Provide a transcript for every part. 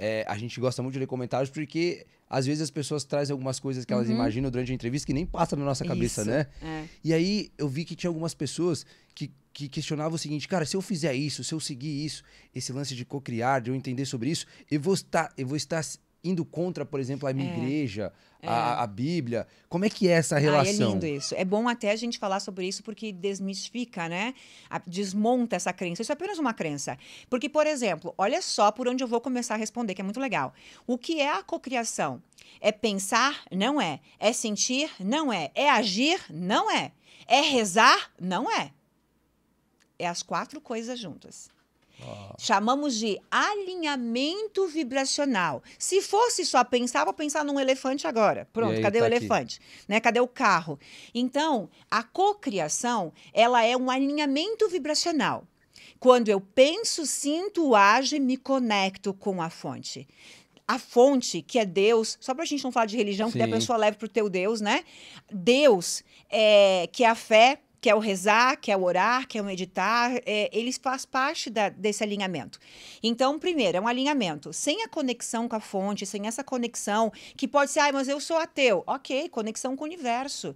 é, a gente gosta muito de ler comentários porque às vezes as pessoas trazem algumas coisas que elas uhum. imaginam durante a entrevista que nem passa na nossa cabeça, isso, né? É. E aí eu vi que tinha algumas pessoas que, que questionavam o seguinte, cara, se eu fizer isso, se eu seguir isso, esse lance de cocriar, de eu entender sobre isso, eu vou estar, eu vou estar indo contra, por exemplo, a minha é, igreja, é. A, a, Bíblia? Como é que é essa relação? Ah, é lindo isso. É bom até a gente falar sobre isso porque desmistifica, né? Desmonta essa crença. Isso é apenas uma crença. Porque, por exemplo, olha só por onde eu vou começar a responder, que é muito legal. O que é a cocriação? É pensar? Não é. É sentir? Não é. É agir? Não é. É rezar? Não é. É as quatro coisas juntas. Ah. Chamamos de alinhamento vibracional. Se fosse só pensar, vou pensar num elefante agora. Pronto, aí, cadê tá o elefante? Né? Cadê o carro? Então, a cocriação, ela é um alinhamento vibracional. Quando eu penso, sinto, ajo e me conecto com a fonte a fonte, que é Deus, só para a gente não falar de religião, Sim. que a pessoa leve para o teu Deus, né? Deus, é, que é a fé, que é o rezar, que é o orar, que é o meditar, é, eles faz parte da, desse alinhamento. Então, primeiro, é um alinhamento. Sem a conexão com a fonte, sem essa conexão, que pode ser, ah, mas eu sou ateu. Ok, conexão com o universo.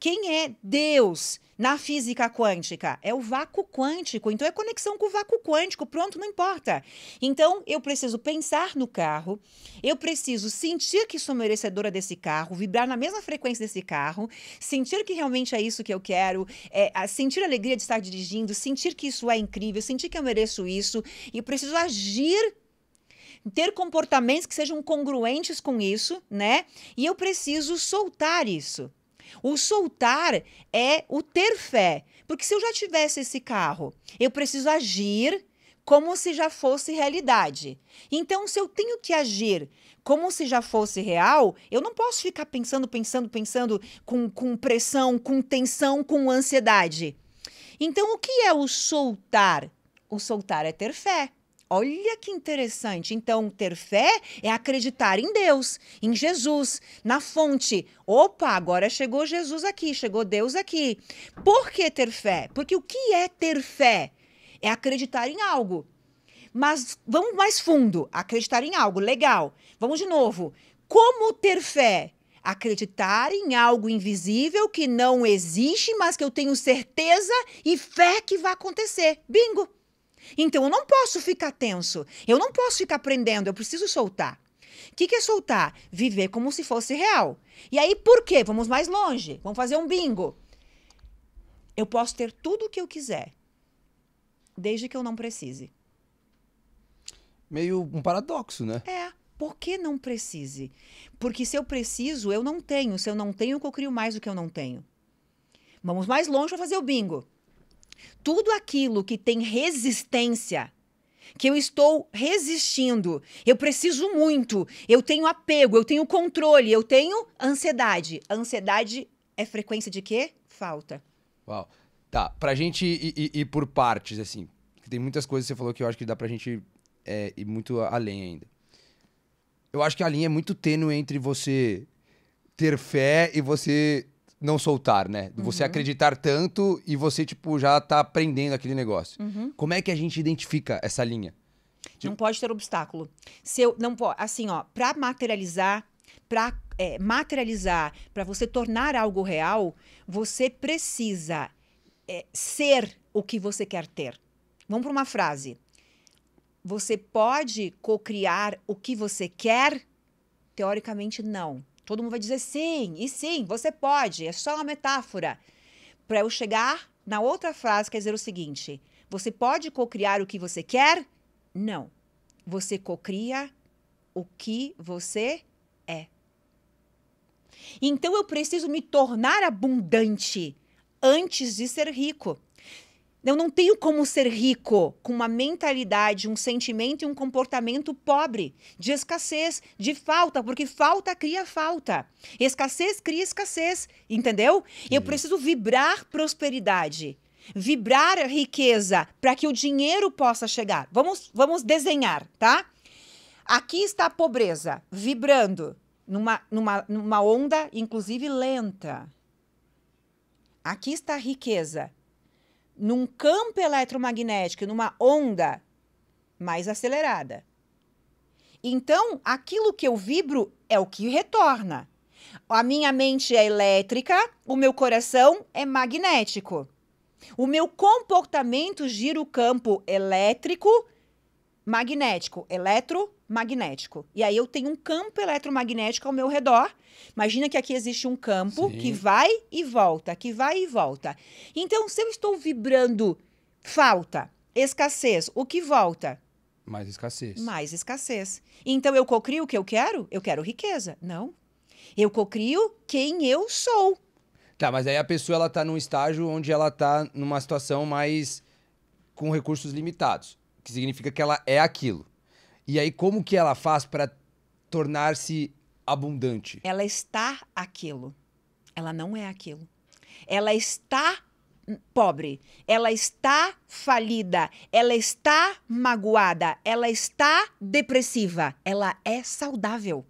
Quem é Deus? na física quântica. É o vácuo quântico. Então, é conexão com o vácuo quântico. Pronto, não importa. Então, eu preciso pensar no carro, eu preciso sentir que sou merecedora desse carro, vibrar na mesma frequência desse carro, sentir que realmente é isso que eu quero, é, sentir a alegria de estar dirigindo, sentir que isso é incrível, sentir que eu mereço isso e preciso agir ter comportamentos que sejam congruentes com isso, né? E eu preciso soltar isso. O soltar é o ter fé, porque se eu já tivesse esse carro, eu preciso agir como se já fosse realidade. Então, se eu tenho que agir como se já fosse real, eu não posso ficar pensando, pensando, pensando com, com pressão, com tensão, com ansiedade. Então, o que é o soltar? O soltar é ter fé. Olha que interessante. Então, ter fé é acreditar em Deus, em Jesus, na fonte. Opa, agora chegou Jesus aqui, chegou Deus aqui. Por que ter fé? Porque o que é ter fé? é acreditar em algo. Mas vamos mais fundo, acreditar em algo, legal. Vamos de novo. Como ter fé? Acreditar em algo invisível que não existe, mas que eu tenho certeza e fé que vai acontecer. Bingo! Então eu não posso ficar tenso, eu não posso ficar prendendo, eu preciso soltar. O que, que é soltar? Viver como se fosse real. E aí por quê? Vamos mais longe, vamos fazer um bingo. Eu posso ter tudo o que eu quiser, desde que eu não precise. Meio um paradoxo, né? É. Por que não precise? Porque se eu preciso, eu não tenho. Se eu não tenho, eu crio mais do que eu não tenho. Vamos mais longe para fazer o bingo. Tudo aquilo que tem resistência, que eu estou resistindo, eu preciso muito, eu tenho apego, eu tenho controle, eu tenho ansiedade. Ansiedade é frequência de quê? Falta. Uau. Tá, pra gente ir, ir, ir por partes, assim. Tem muitas coisas que você falou que eu acho que dá pra gente é, ir muito além ainda. Eu acho que a linha é muito tênue entre você ter fé e você não soltar, né? Uhum. Você acreditar tanto e você, tipo, já tá aprendendo aquele negócio. Uhum. Como é que a gente identifica essa linha? Não pode ter obstáculo. Se eu não pode, assim, ó, para materializar, para é, materializar, para você tornar algo real, você precisa é, ser o que você quer ter. Vamos para uma frase. Você pode co-criar o que você quer? Teoricamente, não. Todo mundo vai dizer sim, e sim, você pode. É só uma metáfora. Para eu chegar na outra frase, quer dizer o seguinte: você pode co-criar o que você quer? Não. Você co-cria o que você é. Então eu preciso me tornar abundante antes de ser rico. Eu não tenho como ser rico com uma mentalidade, um sentimento e um comportamento pobre, de escassez, de falta, porque falta cria falta. Escassez cria escassez, entendeu? Sim. Eu uhum. preciso vibrar prosperidade, vibrar riqueza para que o dinheiro possa chegar. Vamos, vamos desenhar, tá? Aqui está a pobreza, vibrando numa, numa, numa onda, inclusive lenta. Aqui está a riqueza. Num campo eletromagnético, numa onda mais acelerada. Então, aquilo que eu vibro é o que retorna. A minha mente é elétrica, o meu coração é magnético. O meu comportamento gira o campo elétrico magnético, eletromagnético. E aí eu tenho um campo eletromagnético ao meu redor. Imagina que aqui existe um campo Sim. que vai e volta, que vai e volta. Então, se eu estou vibrando falta, escassez, o que volta? Mais escassez. Mais escassez. Então eu cocrio o que eu quero? Eu quero riqueza. Não. Eu cocrio quem eu sou. Tá, mas aí a pessoa ela tá num estágio onde ela tá numa situação mais com recursos limitados que significa que ela é aquilo. E aí, como que ela faz para tornar-se abundante? Ela está aquilo. Ela não é aquilo. Ela está pobre. Ela está falida. Ela está magoada. Ela está depressiva. Ela é saudável.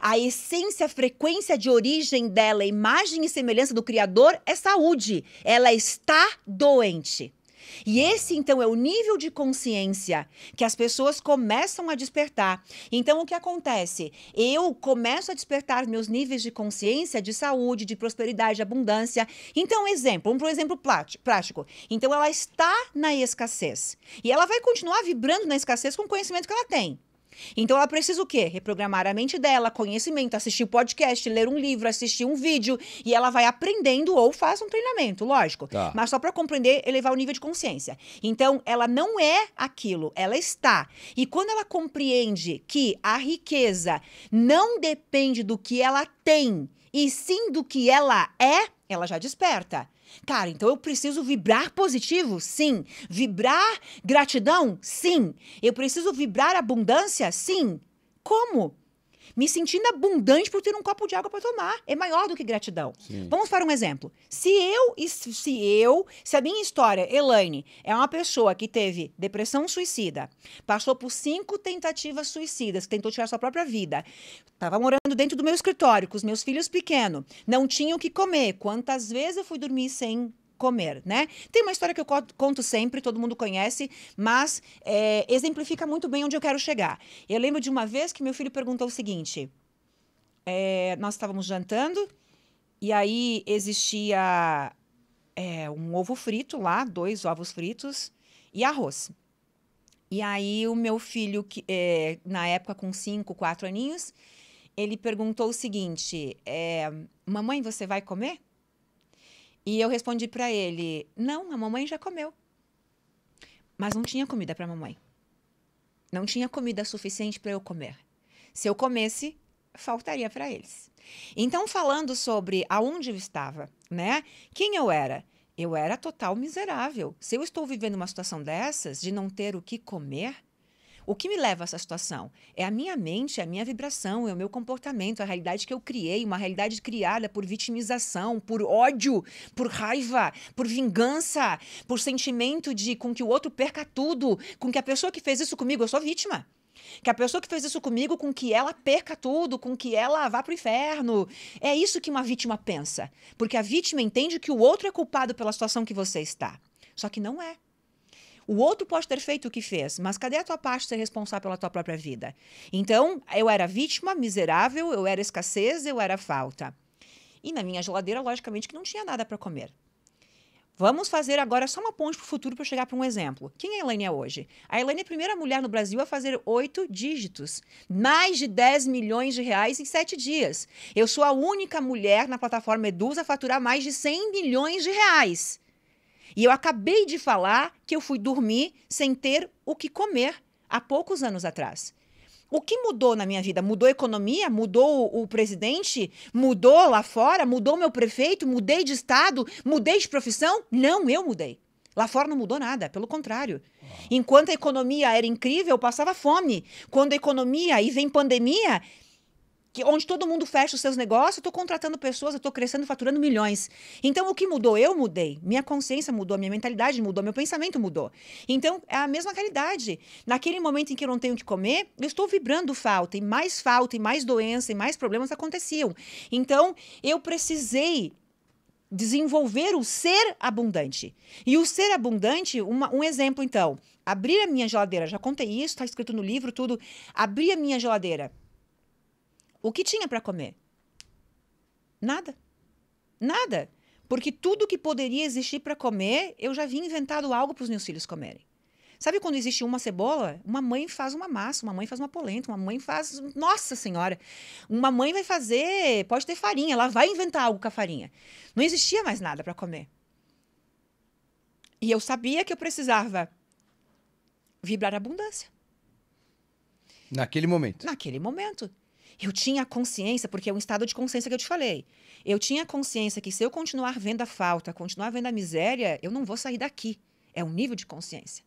A essência, a frequência de origem dela, imagem e semelhança do Criador é saúde. Ela está doente. E esse, então, é o nível de consciência que as pessoas começam a despertar. Então, o que acontece? Eu começo a despertar meus níveis de consciência de saúde, de prosperidade, de abundância. Então, exemplo, um exemplo prático. Então, ela está na escassez. E ela vai continuar vibrando na escassez com o conhecimento que ela tem. Então ela precisa o quê? Reprogramar a mente dela, conhecimento, assistir podcast, ler um livro, assistir um vídeo e ela vai aprendendo ou faz um treinamento, lógico. Tá. Mas só para compreender, elevar o nível de consciência. Então ela não é aquilo, ela está. E quando ela compreende que a riqueza não depende do que ela tem, e sim do que ela é, ela já desperta. Cara, então eu preciso vibrar positivo? Sim. Vibrar gratidão? Sim. Eu preciso vibrar abundância? Sim. Como? me sentindo abundante por ter um copo de água para tomar. É maior do que gratidão. Sim. Vamos para um exemplo. Se eu, se eu, se a minha história, Elaine, é uma pessoa que teve depressão suicida, passou por cinco tentativas suicidas, tentou tirar sua própria vida, estava morando dentro do meu escritório com os meus filhos pequenos, não tinha o que comer. Quantas vezes eu fui dormir sem comer, né? Tem uma história que eu conto sempre, todo mundo conhece, mas é, exemplifica muito bem onde eu quero chegar. Eu lembro de uma vez que meu filho perguntou o seguinte: é, nós estávamos jantando e aí existia é, um ovo frito lá, dois ovos fritos e arroz. E aí o meu filho, que é, na época com cinco, quatro aninhos, ele perguntou o seguinte: é, "Mamãe, você vai comer?" E eu respondi para ele: Não, a mamãe já comeu. Mas não tinha comida para mamãe. Não tinha comida suficiente para eu comer. Se eu comesse, faltaria para eles. Então, falando sobre aonde eu estava, né? Quem eu era? Eu era total miserável. Se eu estou vivendo uma situação dessas, de não ter o que comer, o que me leva a essa situação? É a minha mente, é a minha vibração, é o meu comportamento, a realidade que eu criei, uma realidade criada por vitimização, por ódio, por raiva, por vingança, por sentimento de com que o outro perca tudo, com que a pessoa que fez isso comigo, eu sou vítima. Que a pessoa que fez isso comigo, com que ela perca tudo, com que ela vá para o inferno. É isso que uma vítima pensa. Porque a vítima entende que o outro é culpado pela situação que você está. Só que não é. O outro pode ter feito o que fez, mas cadê a tua parte de ser responsável pela tua própria vida? Então, eu era vítima, miserável, eu era escassez, eu era falta. E na minha geladeira, logicamente, que não tinha nada para comer. Vamos fazer agora só uma ponte para o futuro para chegar para um exemplo. Quem é a Elaine hoje? A Elaine é a primeira mulher no Brasil a fazer oito dígitos, mais de 10 milhões de reais em sete dias. Eu sou a única mulher na plataforma Edusa a faturar mais de 100 milhões de reais. E eu acabei de falar que eu fui dormir sem ter o que comer há poucos anos atrás. O que mudou na minha vida? Mudou a economia? Mudou o, presidente? Mudou lá fora? Mudou meu prefeito? Mudei de estado? Mudei de profissão? Não, eu mudei. Lá fora não mudou nada, pelo contrário. Enquanto a economia era incrível, eu passava fome. Quando a economia e vem pandemia, que onde todo mundo fecha os seus negócios, eu estou contratando pessoas, eu estou crescendo, faturando milhões. Então, o que mudou? Eu mudei. Minha consciência mudou, minha mentalidade mudou, meu pensamento mudou. Então, é a mesma realidade. Naquele momento em que eu não tenho o que comer, eu estou vibrando falta, e mais falta, e mais doença, e mais problemas aconteciam. Então, eu precisei desenvolver o ser abundante. E o ser abundante, uma, um exemplo, então. Abrir a minha geladeira, já contei isso, está escrito no livro, tudo. Abrir a minha geladeira o que tinha para comer? Nada. Nada. Porque tudo que poderia existir para comer, eu já havia inventado algo para os meus filhos comerem. Sabe quando existe uma cebola? Uma mãe faz uma massa, uma mãe faz uma polenta, uma mãe faz. Nossa Senhora! Uma mãe vai fazer. Pode ter farinha, ela vai inventar algo com a farinha. Não existia mais nada para comer. E eu sabia que eu precisava vibrar abundância. Naquele momento. Naquele momento. Eu tinha consciência, porque é um estado de consciência que eu te falei. Eu tinha consciência que se eu continuar vendo a falta, continuar vendo a miséria, eu não vou sair daqui. É um nível de consciência.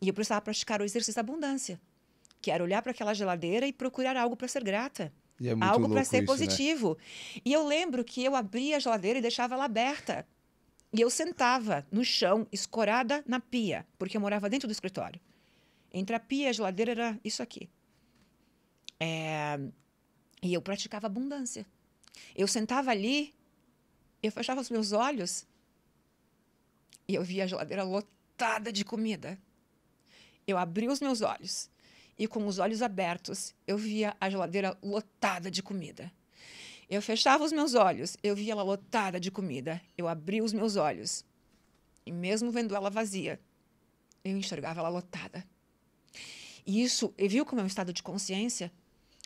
E eu precisava praticar o exercício da abundância, que era olhar para aquela geladeira e procurar algo para ser grata. É algo para ser isso, né? positivo. Né? E eu lembro que eu abria a geladeira e deixava ela aberta. E eu sentava no chão, escorada na pia, porque eu morava dentro do escritório. Entre a pia e a geladeira era isso aqui. É, e eu praticava abundância. Eu sentava ali, eu fechava os meus olhos e eu via a geladeira lotada de comida. Eu abri os meus olhos e, com os olhos abertos, eu via a geladeira lotada de comida. Eu fechava os meus olhos, eu via ela lotada de comida. Eu abri os meus olhos e, mesmo vendo ela vazia, eu enxergava ela lotada. E isso, e viu como é um estado de consciência?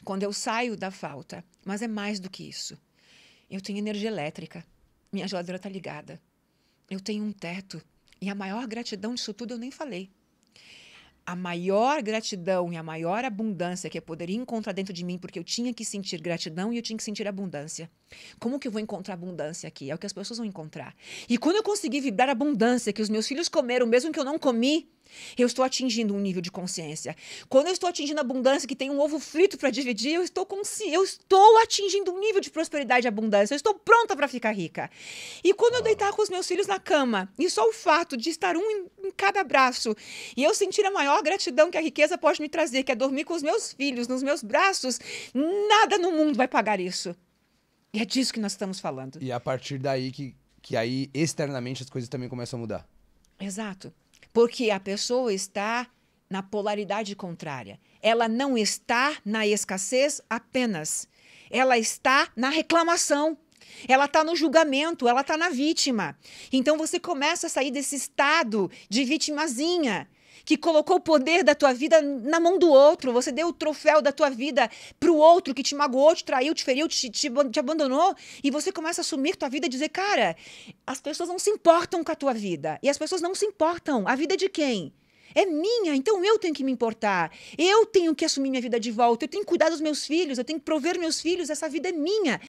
quando eu saio da falta. Mas é mais do que isso. Eu tenho energia elétrica, minha geladeira está ligada, eu tenho um teto. E a maior gratidão disso tudo eu nem falei. A maior gratidão e a maior abundância que eu poderia encontrar dentro de mim, porque eu tinha que sentir gratidão e eu tinha que sentir abundância. Como que eu vou encontrar abundância aqui? É o que as pessoas vão encontrar. E quando eu conseguir vibrar abundância, que os meus filhos comeram, mesmo que eu não comi, eu estou atingindo um nível de consciência. Quando eu estou atingindo abundância, que tem um ovo frito para dividir, eu estou consci... eu estou atingindo um nível de prosperidade e abundância. Eu estou pronta para ficar rica. E quando eu deitar com os meus filhos na cama, e só o fato de estar um em, em cada braço, e eu sentir a maior gratidão que a riqueza pode me trazer, que é dormir com os meus filhos nos meus braços, nada no mundo vai pagar isso. E é disso que nós estamos falando. E é a partir daí que, que aí externamente as coisas também começam a mudar. Exato. Porque a pessoa está na polaridade contrária. Ela não está na escassez apenas. Ela está na reclamação. Ela está no julgamento, ela está na vítima. Então você começa a sair desse estado de vitimazinha que colocou o poder da tua vida na mão do outro. Você deu o troféu da tua vida para o outro que te magoou, te traiu, te feriu, te, te, te abandonou. E você começa a assumir tua vida e dizer, cara, as pessoas não se importam com a tua vida. E as pessoas não se importam. A vida é de quem? É minha, então eu tenho que me importar. Eu tenho que assumir minha vida de volta. Eu tenho que cuidar dos meus filhos, eu tenho que prover meus filhos. Essa vida é minha.